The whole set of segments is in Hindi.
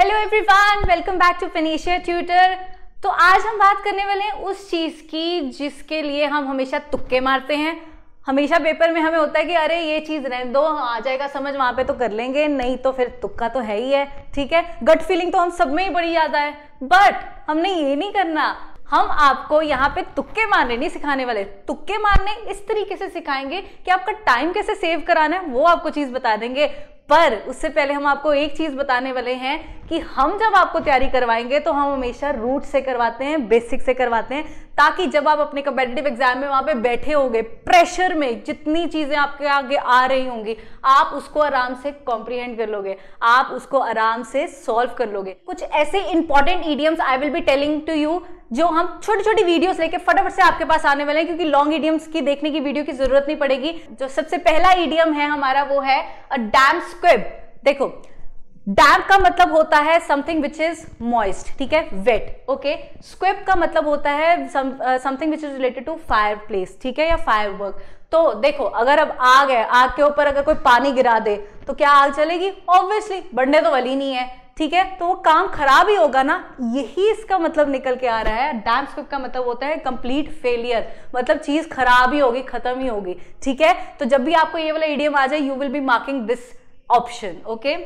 hello everyone welcome back to Panacea Tutor तो आज हम बात करने वाले हैं उस चीज़ की जिसके लिए हम हमेशा तुक्के मारते हैं हमेशा पेपर में हमें होता है कि अरे ये चीज़ रहने दो हाँ, आ जाएगा समझ वहाँ पे तो कर लेंगे नहीं तो फिर तुक्का तो है ही है ठीक है गट फीलिंग तो हम सब में ही बड़ी ज़्यादा है बट हमने ये नहीं करना हम आपको यहाँ पे तुक्के मारने नहीं सिखाने वाले तुक्के मारने इस तरीके से सिखाएंगे कि आपका टाइम कैसे सेव कराना है वो आपको चीज़ बता देंगे पर उससे पहले हम आपको एक चीज़ बताने वाले हैं कि हम जब आपको तैयारी करवाएंगे तो हम हमेशा रूट से करवाते हैं बेसिक से करवाते हैं ताकि जब आप अपने कंपेटेटिव एग्जाम में वहां पे बैठे होंगे प्रेशर में जितनी चीज़ें आपके आगे आ रही होंगी आप उसको आराम से कॉम्प्रीहेंड कर लोगे आप उसको आराम से सॉल्व कर लोगे कुछ ऐसे important idioms I will be telling to you जो हम छोटी छोटी वीडियोस लेके फटाफट से आपके पास आने वाले हैं क्योंकि लॉन्ग ईडियम्स की देखने की वीडियो की जरूरत नहीं पड़ेगी जो सबसे पहला ईडियम है हमारा वो है अ डैम स्क्विब देखो डैम्प का मतलब होता है समथिंग विच इज मॉइस्ट ठीक है वेट ओके स्क्विप का मतलब होता है something which is related to fireplace ठीक है या फायर वर्क तो देखो अगर अब आग है आग के ऊपर अगर कोई पानी गिरा दे तो क्या आग चलेगी ऑब्वियसली बढ़ने तो वाली नहीं है ठीक है तो वो काम खराब ही होगा ना यही इसका मतलब निकल के आ रहा है डैम स्क्रिप्ट का मतलब होता है कंप्लीट फेलियर मतलब चीज खराब ही होगी खत्म ही होगी ठीक है तो जब भी आपको ये वाला इडियम आ जाए you will be marking this option okay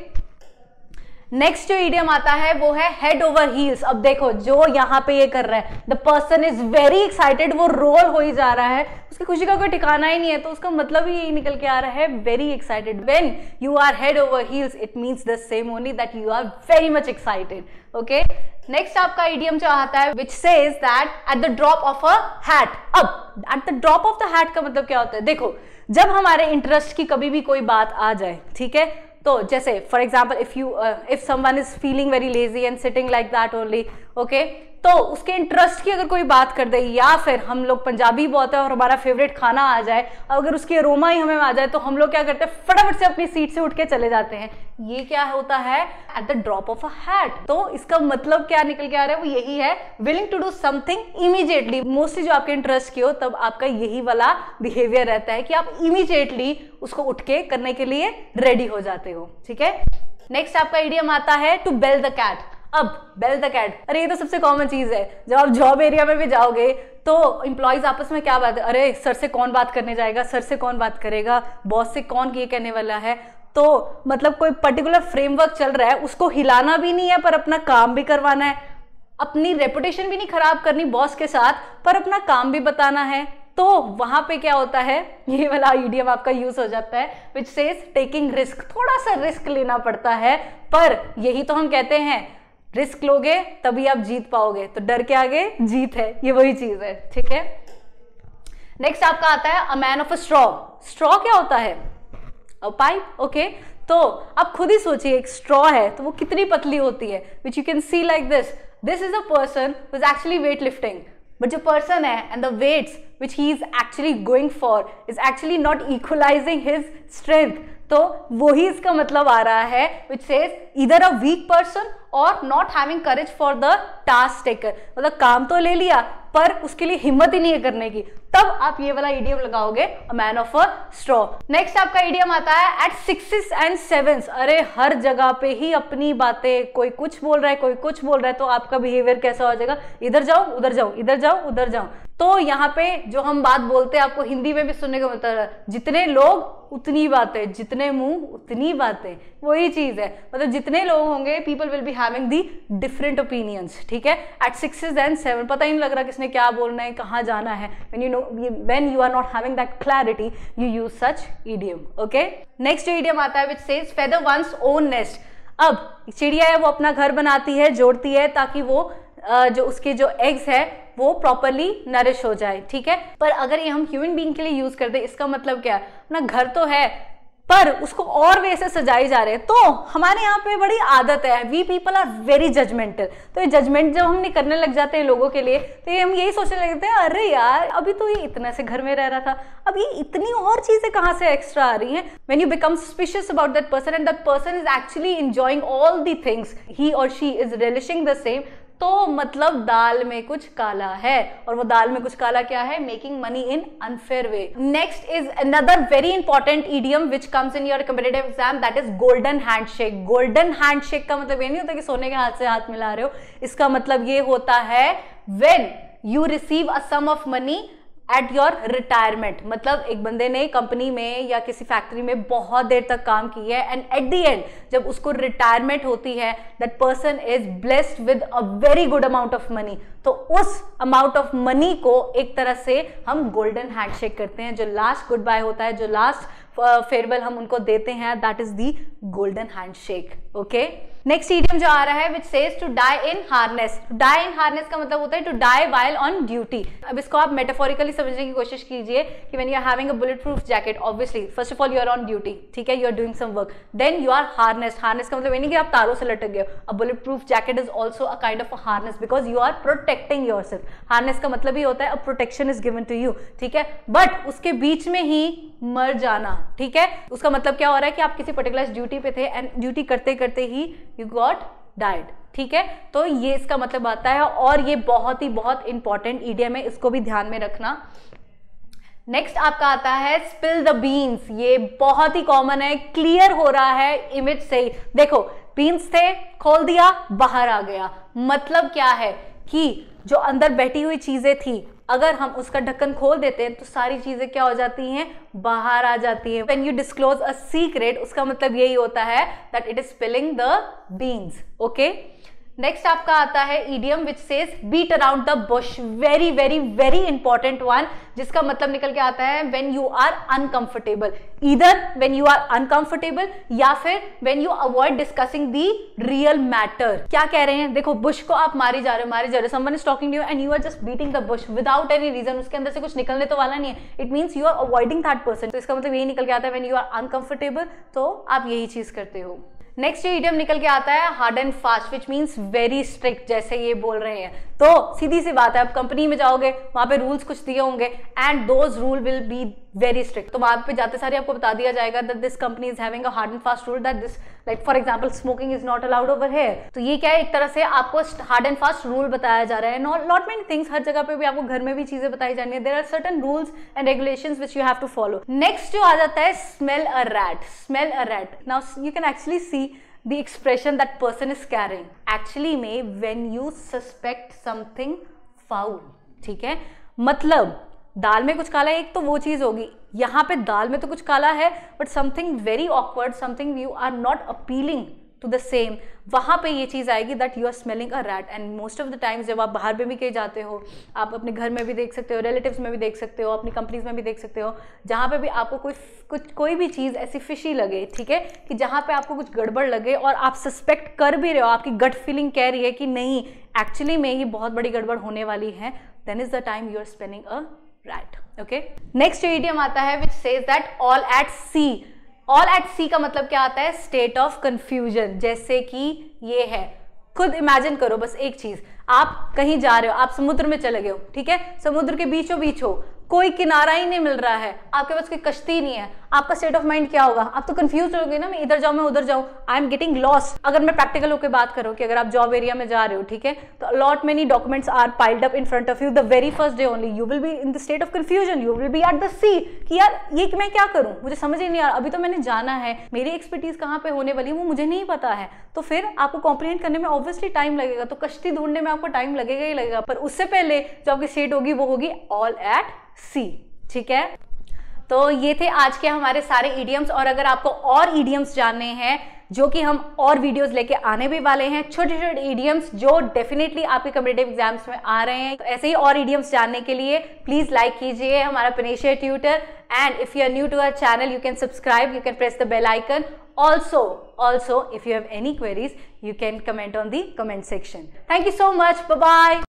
next जो इडियम आता है वो है हेड ओवर हील्स अब देखो जो यहाँ पे ये कर रहा है the person is very excited वो रोल हो ही जा रहा है उसकी खुशी का कोई ठिकाना ही नहीं है तो उसका मतलब ही यही निकल के आ रहा है very excited when you are head over heels it means the same only that you are very much excited okay next आपका इडियम जो आता है which say is that at the drop of a hat अब at the drop of the hat का मतलब क्या होता है देखो जब हमारे इंटरेस्ट की कभी भी कोई बात आ जाए ठीक है तो जैसे for example if you if someone is feeling very lazy and sitting like that only okay तो उसके इंटरेस्ट की अगर कोई बात कर दे या फिर हम लोग पंजाबी बहुत है और हमारा फेवरेट खाना आ जाए अगर उसकी अरोमा ही हमें आ जाए तो हम लोग क्या करते हैं फटाफट से अपनी सीट से उठ के चले जाते हैं ये क्या होता है at the drop of a hat तो इसका मतलब क्या निकल के आ रहा है वो यही है willing to do something immediately mostly जो आपके इंटरेस्ट की हो तब आपका यही वाला बिहेवियर रहता है कि आप इमीजिएटली उसको उठ के करने के लिए रेडी हो जाते हो ठीक है नेक्स्ट आपका आइडियम आता है टू बेल द कैट अब बेल द कैट अरे ये तो सबसे कॉमन चीज है जब आप जॉब एरिया में भी जाओगे तो इम्प्लॉयज आपस में क्या बात है अरे सर से कौन बात करने जाएगा सर से कौन बात करेगा बॉस से कौन ये कहने वाला है तो मतलब कोई पर्टिकुलर फ्रेमवर्क चल रहा है उसको हिलाना भी नहीं है पर अपना काम भी करवाना है अपनी रेपुटेशन भी नहीं खराब करनी बॉस के साथ पर अपना काम भी बताना है तो वहां पे क्या होता है ये वाला आइडियम आपका यूज हो जाता है विच सेज टेकिंग रिस्क थोड़ा सा रिस्क लेना पड़ता है पर यही तो हम कहते हैं रिस्क लोगे तभी आप जीत पाओगे तो डर के आगे जीत है ये वही चीज है ठीक है नेक्स्ट आपका आता है a man of a straw straw क्या होता है अ पाइप ओके तो आप खुद ही सोचिए एक स्ट्रॉ है तो वो कितनी पतली होती है which you can see like this this is a person is actually weightlifting but जो पर्सन है and the weights which he is actually going for is actually not equalising his strength तो वो ही इसका मतलब आ रहा है विच सेज इधर अ वीक पर्सन और not having courage for the task taker मतलब काम तो ले लिया पर उसके लिए हिम्मत ही नहीं है करने की तब आप ये वाला ईडियम लगाओगे man of a straw next आपका ईडियम आता है एट सिक्स एंड सेवन अरे हर जगह पे ही अपनी बातें कोई कुछ बोल रहा है कोई कुछ बोल रहा है तो आपका बिहेवियर कैसा हो जाएगा इधर जाओ उधर जाओ इधर जाओ उधर जाओ तो यहाँ पे जो हम बात बोलते हैं आपको हिंदी में भी सुनने को मिलता है जितने लोग उतनी बातें जितने मुंह उतनी बातें वही चीज है मतलब जितने लोग होंगे people will be having the different opinions ठीक है एट सिक्स एंड सेवन पता ही नहीं लग रहा किसने क्या बोलना है कहाँ जाना है when you know when you are not having that clarity you use such idiom okay next जो ईडियम आता है which says feather one's own nest अब चिड़िया है वो अपना घर बनाती है जोड़ती है ताकि वो जो उसके जो एग्स है वो प्रॉपरली नरिश हो जाए ठीक है पर अगर ये हम ह्यूमन बींग के लिए यूज कर दे इसका मतलब क्या है अपना घर तो है पर उसको और वे से सजाई जा रहे हैं तो हमारे यहाँ पे बड़ी आदत है we people are very judgemental तो ये जजमेंट जब हम करने लग जाते हैं लोगों के लिए तो ये हम यही सोचने लगते हैं अरे यार अभी तो ये इतना से घर में रह रहा था अब ये इतनी और चीज़ें कहाँ से एक्स्ट्रा आ रही हैं when you become suspicious about that person and that person is actually enjoying all the things he और she is relishing the same तो मतलब दाल में कुछ काला है और वो दाल में कुछ काला क्या है making money in unfair way next is another very important idiom which comes in your competitive exam that is golden handshake golden handshake का मतलब ये नहीं होता कि सोने के हाथ से हाथ मिला रहे हो इसका मतलब ये होता है when you receive a sum of money at your retirement मतलब एक बंदे ने कंपनी में या किसी फैक्ट्री में बहुत देर तक काम की है एंड एट दी एंड जब उसको रिटायरमेंट होती है that person is blessed with a very good amount of money तो उस अमाउंट ऑफ मनी को एक तरह से हम गोल्डन हैंडशेक करते हैं जो लास्ट गुड बाय होता है जो लास्ट फेयरवेल uh, हम उनको देते हैं that is the golden handshake okay next idiom जो आ रहा है which says to die in harness die in harness का मतलब होता है to die while on duty अब इसको आप मेटाफोरिकली समझने की कोशिश कीजिए कि when you are having a bulletproof jacket obviously first of all you are on duty ठीक है you are doing some work then you are harness harness का मतलब ये कि आप तारों से लटक गए a bulletproof jacket is also a kind of a harness because you are protecting yourself harness का मतलब ही होता है a protection is given to you ठीक है बट उसके बीच में ही मर जाना ठीक है उसका मतलब क्या हो रहा है कि आप किसी पर्टिकुलर ड्यूटी पे थे एंड ड्यूटी करते करते ही यू गॉट डाइड ठीक है तो ये इसका मतलब आता है और ये बहुत ही बहुत इंपॉर्टेंट ईडीएम है इसको भी ध्यान में रखना नेक्स्ट आपका आता है स्पिल द बीन्स ये बहुत ही कॉमन है क्लियर हो रहा है इमेज से ही देखो बीन्स थे खोल दिया बाहर आ गया मतलब क्या है कि जो अंदर बैठी हुई चीजें थी अगर हम उसका ढक्कन खोल देते हैं तो सारी चीज़ें क्या हो जाती हैं बाहर आ जाती हैं when you disclose a secret उसका मतलब यही होता है that it is spilling the beans okay next आपका आता है idiom which says beat around the bush very very very important one जिसका मतलब निकल के आता है वेन यू आर अनकंफर्टेबल इधर वेन यू आर अनकंफर्टेबल या फिर when you avoid discussing the real matter क्या कह रहे हैं देखो बुश को आप मारे जा रहे हो मारे जा रहे हो someone is talking you and you are just beating the bush without any reason उसके अंदर से कुछ निकलने तो वाला नहीं है it means you are avoiding that person तो इसका मतलब यही निकल के आता है वेन यू आर अनकंफर्टेबल तो आप यही चीज करते हो नेक्स्ट ये इडियम निकल के आता है hard and fast which means very strict जैसे ये बोल रहे हैं तो सीधी सी बात है आप कंपनी में जाओगे वहां पे रूल्स कुछ दिए होंगे and those rule will be very strict तो वहां पे जाते सारे आपको बता दिया जाएगा that this company is having a hard and fast rule that this like for example smoking is not allowed over here तो ये क्या है एक तरह से आपको हार्ड एंड फास्ट रूल बताया जा रहा है नॉट नॉट मेनी थिंग्स हर जगह पे भी आपको घर में भी चीजें बताई जानी है there are certain rules and regulation which you have to follow next जो आ जाता है smell a rat smell a rat now you can actually see the expression that person is carrying actually may when you suspect something foul ठीक है मतलब दाल में कुछ काला है एक तो वो चीज़ होगी यहाँ पे दाल में तो कुछ काला है but something very awkward something you are not appealing to the same वहाँ पे ये चीज़ आएगी that you are smelling a rat and most of the times जब आप बाहर में भी कहीं जाते हो आप अपने घर में भी देख सकते हो रिलेटिव्स में भी देख सकते हो अपनी कंपनीज में भी देख सकते हो जहाँ पे भी आपको कोई कुछ कोई भी चीज़ ऐसी फिशी लगे ठीक है कि जहाँ पे आपको कुछ गड़बड़ लगे और आप सस्पेक्ट कर भी रहे हो आपकी गट फीलिंग कह रही है कि नहीं एक्चुअली में ये बहुत बड़ी गड़बड़ होने वाली है then is the time you are smelling a rat okay next idiom आता है which says that all at sea all at sea का मतलब क्या आता है स्टेट ऑफ कंफ्यूजन जैसे कि ये है खुद इमेजिन करो बस एक चीज आप कहीं जा रहे हो आप समुद्र में चले गए हो ठीक है समुद्र के बीचों बीच हो कोई किनारा ही नहीं मिल रहा है आपके पास कोई कश्ती नहीं है आपका स्टेट ऑफ माइंड क्या होगा आप तो कंफ्यूज होगे ना मैं इधर जाऊं मैं उधर जाऊं आई एम गेटिंग लॉस अगर मैं प्रैक्टिकल होकर बात करूँ कि अगर आप जॉब एरिया में जा रहे हो ठीक है तो a lot many documents are piled up in front of you the very first day only you will be in the state of confusion you will be at the sea कि यार ये मैं क्या करूं मुझे समझ ही नहीं आ रहा अभी तो मैंने जाना है मेरी एक्सपर्टीज कहाँ पे होने वाली है वो मुझे नहीं पता है तो फिर आपको कॉम्प्रीहेंड करने में ऑब्वियसली टाइम लगेगा तो कश्ती ढूंढने में आपको आपको टाइम लगेगा ही लगेगा पर उससे पहले जो आपकी सीट होगी वो होगी ऑल एट सी ठीक है तो ये थे आज के हमारे सारे ईडियम्स और अगर आपको और ईडियम्स जानने हैं जो कि हम और वीडियोस लेके आने भी वाले हैं छोटे छोटे ईडियम्स जो डेफिनेटली आपके कम्पिटेटिव एग्जाम्स में आ रहे हैं तो ऐसे ही और ईडियम्स जानने के लिए प्लीज़ लाइक कीजिए हमारा Panacea Tutor and if you are new to our channel you can subscribe you can press the bell icon also also if you have any queries you can comment on the comment section thank you so much bye